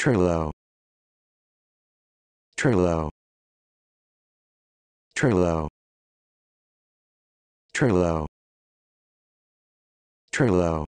Trillo. Trillo. Trillo. Trillo. Trillo.